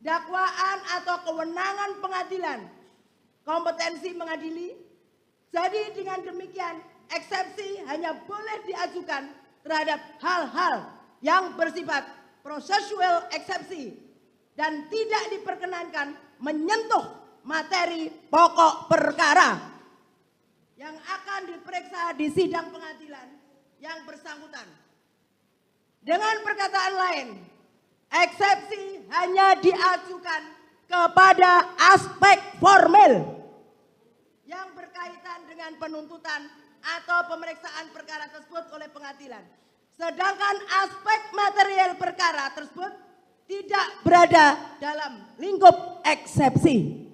dakwaan atau kewenangan pengadilan kompetensi mengadili. Jadi dengan demikian eksepsi hanya boleh diajukan terhadap hal-hal yang bersifat prosesual eksepsi dan tidak diperkenankan menyentuh materi pokok perkara yang akan diperiksa di sidang pengadilan yang bersangkutan. Dengan perkataan lain, Eksepsi hanya diajukan kepada aspek formal yang berkaitan dengan penuntutan atau pemeriksaan perkara tersebut oleh pengadilan. Sedangkan aspek material perkara tersebut tidak berada dalam lingkup eksepsi.